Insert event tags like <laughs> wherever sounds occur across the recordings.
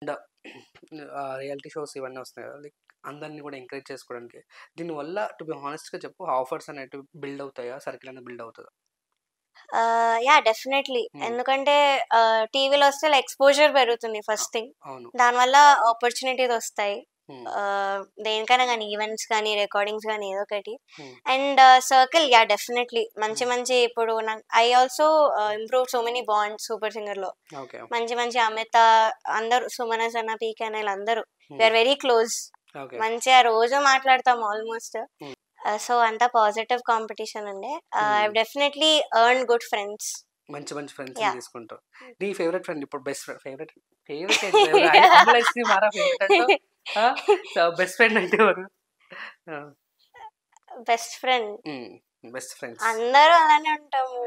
And reality shows ఇవన్నీ వస్తున్నాయి కదా లైక్ అందరినీ కూడా ఎంకరేజ్ చేసుకోవడానికి దీనివల్ల టు బి హానెస్ట్గా చెప్పు ఆఫర్స్ అనేవి బిల్డ్ అవుతాయా సర్కిల్ అనేది బిల్డ్ అవుతుందా యా డెఫినెట్లీ hmm. ఎందుకంటే టీవీలో వస్తే ఎక్స్పోజర్ పెరుగుతుంది ఫస్ట్ థింగ్ దానివల్ల ఆపర్చునిటీస్ వస్తాయి దేనికైనా కానీ ఈవెంట్స్ కానీ రికార్డింగ్స్ కానీ ఏదో ఒకటి అండ్ సర్కిల్ యా డెఫినెట్లీ మంచి మంచి ఇప్పుడు I also improve so many bonds super singer లో మంచి మంచి అమిత అందరూ సుమన సన్న పీకే అనే అందరూ వీఆర్ వెరీ క్లోజ్ మంచిగా రోజు మాట్లాడతాం ఆల్మోస్ట్ సో అంతా పాజిటివ్ కాంపిటీషన్ ఉండే I definitely earn good friends మంచి మంచి ఫ్రెండ్స్ తీసుకుంటాం నీ ఫేవరెట్ ఫ్రెండ్ ఇప్పుడు best favourite favourite <laughs> <laughs> best friend అంటే ఎవరు బెస్ట్ ఫ్రెండ్ బెస్ట్ ఫ్రెండ్స్ అందరూ అలానే ఉంటాము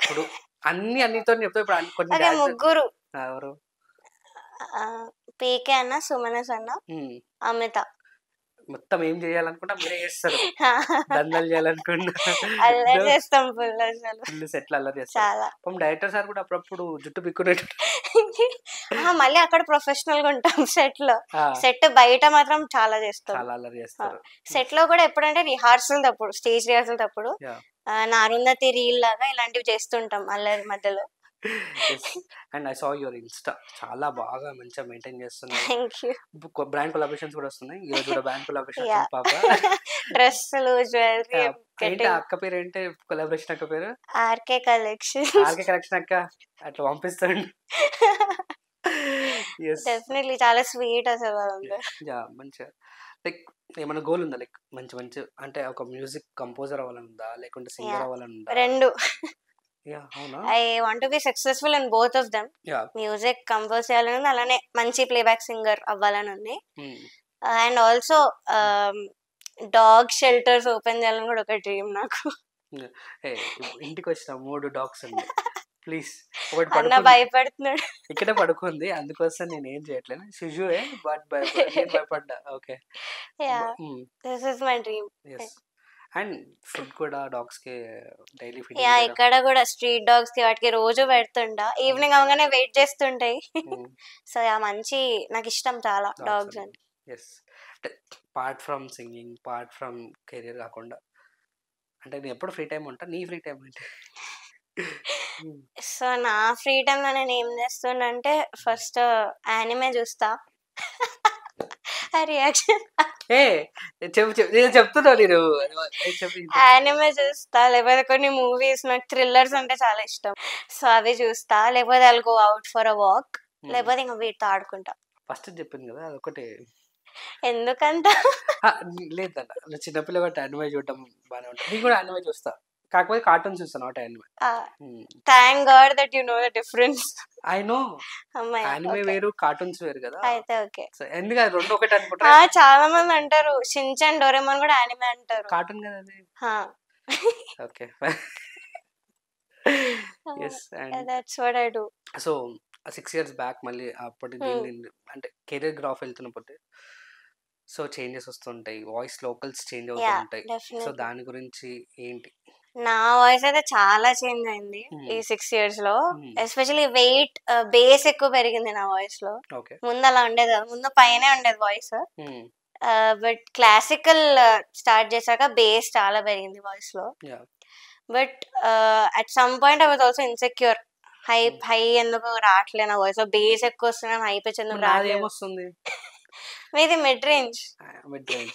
ఇప్పుడు అన్ని అన్నితో చెప్తా ఇప్పుడు కొన్ని ముగ్గురు ఎవరు పీకే అన్న సుమనస్ అన్న అమిత మొత్తం ఏం చేయాలనుకున్నా మీరే చేస్తారు దందలు చేయాలనుకున్నా అల్లరి చేస్తాం ఫుల్ సెట్లు అల్లరి చేస్తాం డైరెక్టర్ సార్ కూడా అప్పుడప్పుడు జుట్టు పిక్కునేట్టు <laughs> మళ్ళీ అక్కడ ప్రొఫెషనల్ గా ఉంటాం సెట్ లో సెట్ బయట మాత్రం చాలా చేస్తాం చాలా అల్లరి చేస్తారు సెట్ లో కూడా ఎప్పుడంటే రిహార్సల్ తప్పుడు స్టేజ్ రిహార్సల్ తప్పుడు నారుందతి రీల్ లాగా ఇలాంటివి చేస్తుంటాం అల్లరి మధ్యలో and I saw your insta చాలా బాగా మంచిగా మెయింటైన్ చేస్తున్నాయి బ్రాండ్ కొలాబరేషన్స్ కూడా వస్తున్నాయి ఈరోజు కూడా బ్రాండ్ కొలాబరేషన్ పాప డ్రెస్సులు <laughs> జ్యువెలరీ ఏంటి అక్క పేరు ఏంటి కొలాబరేషన్ అక్క పేరు ఆర్కే కలెక్షన్ ఆర్కే కలెక్షన్ అక్క అట్లా పంపిస్తాండి డెఫినెట్లీ <laughs> చాలా స్వీట్ అసలు యా మంచిగా లైక్ ఏమైనా గోల్ ఉందా లైక్ మంచి మంచి అంటే ఒక మ్యూజిక్ కంపోజర్ అవ్వాలనుందా ఉందా లేకుంటే సింగర్ అవ్వాలని ఉందా రెండు I want be successful in both of them music compose చేయాలని అలానే మంచి ప్లేబ్యాక్ సింగర్ అవ్వాలని ఉంది and also dog shelters open చేయాలని కూడా ఒక డ్రీమ్ నాకు ఇంటికి వచ్చిన మూడు డాగ్స్ ఉన్నాయి ప్లీజ్ ఒకటి భయపడుతున్నాడు ఇక్కడ పడుకుంది అందుకోసం నేను ఏం చేయట్లేదు సుజుయే బట్ <laughs> భయపడ్డా okay this is my dream and food కూడా డాగ్స్ కి డైలీ ఫీడ్ యా ఇక్కడ కూడా స్ట్రీట్ డాగ్స్ కి వాటికి రోజు పెడుతుంటా ఈవినింగ్ అవగానే mm. వెయిట్ చేస్తుంటాయి mm. <laughs> సో ఆ మంచి నాకు ఇష్టం చాలా డాగ్స్ అని yes part from singing part from career కాకుండా అంటే నేను ఎప్పుడు ఫ్రీ టైం ఉంటా నీ ఫ్రీ టైం అంటే సో నా ఫ్రీ టైంలో నేను ఏం అంటే ఫస్ట్ mm. యానిమే చూస్తా రియాక్షన్ <laughs> ఏ చెప్పు చెప్పు నేను చెప్తున్నావు యానిమే చూస్తా లేకపోతే కొన్ని మూవీస్ నాకు థ్రిల్లర్స్ అంటే చాలా ఇష్టం సో అవి చూస్తా లేకపోతే వాళ్ళు go out for a walk లేకపోతే ఇంకా వీటితో ఆడుకుంటా ఫస్ట్ చెప్పింది కదా అదొకటి ఎందుకంట లేదన్న చిన్నపిల్ల కూడా యానిమే చూడడం బాగానే ఉంటుంది నేను కూడా యానిమే చూస్తా కాకపోతే కార్టూన్స్ చూస్తాను ఆ time thank god that you know the difference I know anime వేరు కార్టూన్స్ వేరు కదా అయితే ఓకే సో ఎందుకు అది రెండు ఒకటి అనుకుంటా చాలా మంది అంటారు షిన్చాన్ డోరేమాన్ కూడా అనిమే అంటారు కార్టూన్ కదా అది okay yes that's what I do so six years back మళ్ళీ అప్పటి hmm. అంటే కెరీర్ గ్రాఫ్ వెళ్తున్నప్పుడు సో చేంజెస్ వస్తుంటాయి వాయిస్ లోకల్స్ చేంజ్ అవుతుంటాయి సో దాని గురించి ఏంటి నా వాయిస్ అయితే చాలా చేంజ్ అయింది ఈ సిక్స్ ఇయర్స్ లో ఎస్పెషల్లీ వెయిట్ బేస్ ఎక్కువ పెరిగింది నా వాయిస్ లో ముందు అలా ఉండేది ముందు పైన ఉండేది వాయిస్ బట్ క్లాసికల్ స్టార్ట్ చేశాక బేస్ చాలా పెరిగింది వాయిస్ లో but at some point I was also insecure high high ఎందుకు రావట్లేదు నా వాయిస్ లో బేస్ ఎక్కువ వస్తున్నాను హై పిచ్ ఎందుకు రావట్లేదు మీది mid range mid range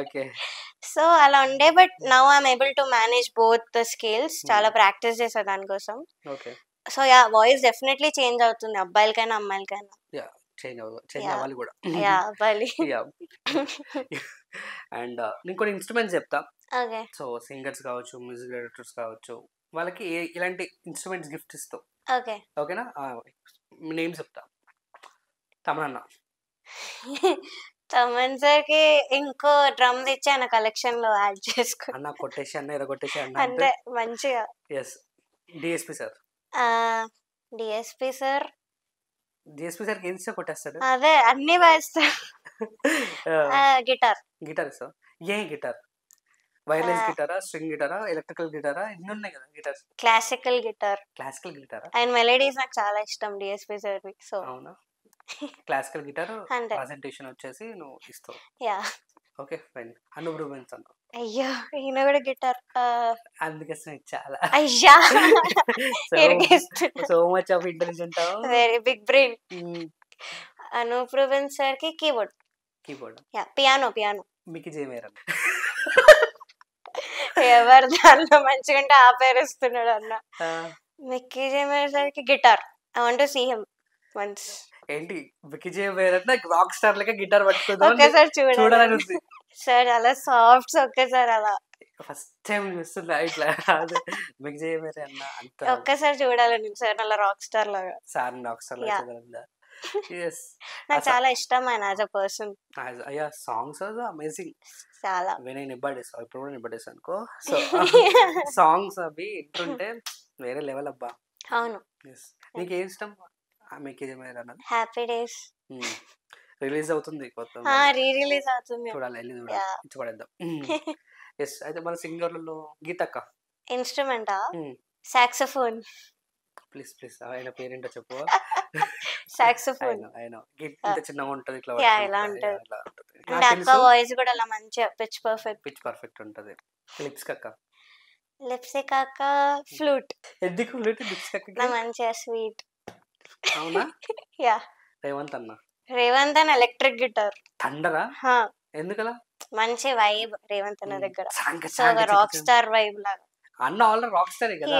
okay <laughs> so అలా ఉండే but now I'm able to manage both the skills చాలా ప్రాక్టీస్ చేసా దానికోసం okay so yeah voice definitely change అవుతుంది అబ్బాయిలకైనా అమ్మాయిలకైనా యా చేంజ్ చేంజ్ అవ్వాలి కూడా యా అవ్వాలి <laughs> యా అండ్ uh, నేను కొన్ని ఇన్స్ట్రుమెంట్స్ చెప్తా ఓకే సో సింగర్స్ కావచ్చు మ్యూజిక్ డైరెక్టర్స్ కావచ్చు వాళ్ళకి ఇలాంటి ఇన్స్ట్రుమెంట్స్ గిఫ్ట్ ఇస్తావు ఓకే ఓకేనా నేమ్ చెప్తా తమన్నా తమన్ సార్ కి ఇంకో డ్రమ్ తెచ్చి కలెక్షన్ లో యాడ్ చేసుకో అన్న కొట్టేసి అన్న ఏదో కొట్టేసి అన్న అంటే మంచిగా yes DSP sir DSP sir DSP sir ఏం కొట్టేస్తాడు అదే అన్ని వాయిస్తారు గిటార్ గిటార్ సార్ ఏ గిటార్ వైర్లెస్ గిటారా స్ట్రింగ్ గిటారా ఎలక్ట్రికల్ గిటారా ఇన్ని ఉన్నాయి కదా గిటార్ క్లాసికల్ గిటార్ క్లాసికల్ గిటారా అండ్ మెలడీస్ నాకు చాలా ఇష్టం డిఎస్పి సార్ సో అవునా క్లాసికల్ గిటార్ ప్రెజెంటేషన్ వచ్చేసి నువ్వు ఇస్తావు yeah okay fine Anup Rubens అన్నావు అయ్యో ఈయన కూడా గిటార్ అందుకోసం చాలా అయ్యా so much of intelligent very big brain Anu Rubens sir కి keyboard keyboard yeah piano piano మీకు జేమేరా ఎవరు దానిలో మంచిగా అంటే ఆ పేరు ఇస్తున్నాడు అన్న మిక్కీ జేమేర్ సార్కి guitar I want to see him once ఏంటి వికిజే వేరట్న రాక్ స్టార్ లెక్క గిటార్ పట్టుకుందాం ఒక్కసారి చూడాలని ఉంది సార్ అలా సాఫ్ట్ ఒక్కసారి అలా ఫస్ట్ టైం చూస్తున్నా ఇట్లా వికిజే వేరే అన్న అంత ఒక్కసారి చూడాలని సార్ అలా రాక్ స్టార్ లాగా సార్ రాక్ స్టార్ లాగా నాకు చాలా ఇష్టం ఆయన యాజ్ అ పర్సన్ అయ్యా సాంగ్స్ ఆర్ అమేజింగ్ చాలా నేను నిబ్బడేసా ఇప్పుడు కూడా నిబ్బడేసా అనుకో సో <laughs> సాంగ్స్ అవి ఇంటుంటే వేరే లెవెల్ అబ్బా అవును నీకు ఏం ఇష్టం మీకు ఏమైనా అన్నది హ్యాపీ డేస్ రిలీజ్ అవుతుంది కొత్త రీ రిలీజ్ అవుతుంది చూడాలి వెళ్ళి చూడాలి ఇచ్చిపడేద్దాం ఎస్ <laughs> అయితే మన సింగర్లలో గీతక్క ఇన్స్ట్రుమెంటా సాక్సోఫోన్ ప్లీజ్ ప్లీజ్ ఆయన పేరేంటో చెప్పు సాక్సోఫోన్ <laughs> <laughs> ఆయన ఇంత చిన్నగా ఉంటది ఇట్లా ఇలా ఉంటది అక్క వాయిస్ కూడా అలా మంచిగా పిచ్ పర్ఫెక్ట్ పిచ్ పర్ఫెక్ట్ ఉంటుంది లిప్స్ కక్క లిప్స్ కాక ఫ్లూట్ ఎద్దుకు ఫ్లూట్ లిప్స్ కక్క మంచిగా స్వీట్ అవునా యా రేవంత్ అన్న రేవంత్ అన్న ఎలక్ట్రిక్ గిటార్ థండరా ఎందుకలా మంచి వైబ్ రేవంత్ అన్న దగ్గర రాక్ స్టార్ వైబ్ లాగా అన్న ఆల్ రాక్ స్టార్ కదా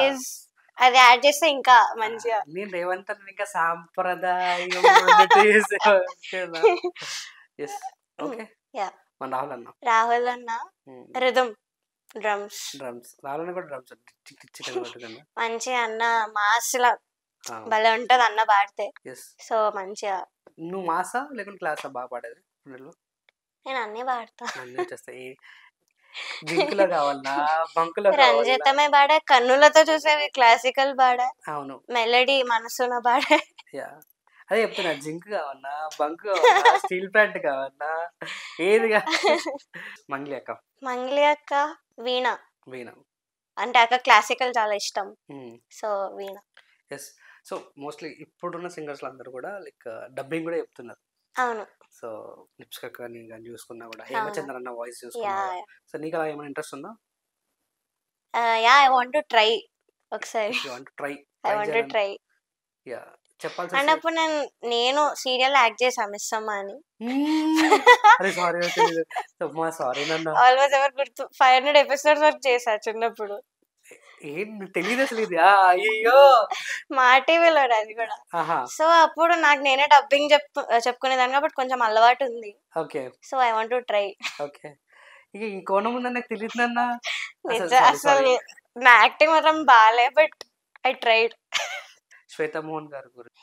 అది యాడ్ చేస్తే ఇంకా మంచిగా నేను రేవంత్ అన్న ఇంకా సాంప్రదాయం మన రాహుల్ అన్న రాహుల్ అన్న రిథమ్ డ్రమ్స్ డ్రమ్స్ రాహుల్ అన్న కూడా డ్రమ్స్ మంచి అన్న మాస్ లా భలే ఉంటది అన్న పాడితే సో మంచిగా నువ్వు మాసా లేకుంటే క్లాస్ బాగా పాడేది నేను అన్ని పాడతా కావాలా <laughs> రంజితమే బాడ కన్నులతో చూసేవి క్లాసికల్ పాడే అవును మెలడీ మనసున పాడ అదే చెప్తున్నా జింక్ కావాలా బంక్ కావాలా <laughs> స్టీల్ ప్లాంట్ కావాలా ఏది <laughs> మంగ్లీ అక్క మంగ్లీ అక్క వీణ వీణ అంటే అక్క క్లాసికల్ చాలా ఇష్టం so veena yes so mostly ఇప్పుడున్న సింగర్స్ అందరూ కూడా లైక్ డబ్బింగ్ కూడా చెప్తున్నారు అవును సో లిప్స్ కానీ కానీ చూసుకున్నా కూడా హేమచంద్ర అన్న వాయిస్ చూసుకున్నా సో నీకు అలా ఏమైనా ఇంట్రెస్ట్ ఉందా yeah I want to try ఒకసారి I want to try I want to try yeah చెప్పాల్సి అండ్ అప్పుడు నేను నేను సీరియల్ యాక్ట్ చేసా మిస్ అమ్మ అని సారీ సారీ ఆల్వేస్ ఎవర్ గుర్తు ఫైవ్ హండ్రెడ్ ఎపిసోడ్స్ వరకు చేసా చిన్నప్పుడు ఏంటి తెలియదు అసలు అయ్యో మా టీవీలో అది కూడా సో అప్పుడు నాకు నేనే డబ్బింగ్ చెప్ చెప్పుకునేదాన్ని కాబట్టి కొంచెం అలవాటు ఉంది okay so I want to try okay ఇక ఈ కోణం ఉందని నాకు తెలియదన్నా అసలు నా యాక్టింగ్ మాత్రం బాగాలే but I tried Shweta Mohan Mohan గారి గురించి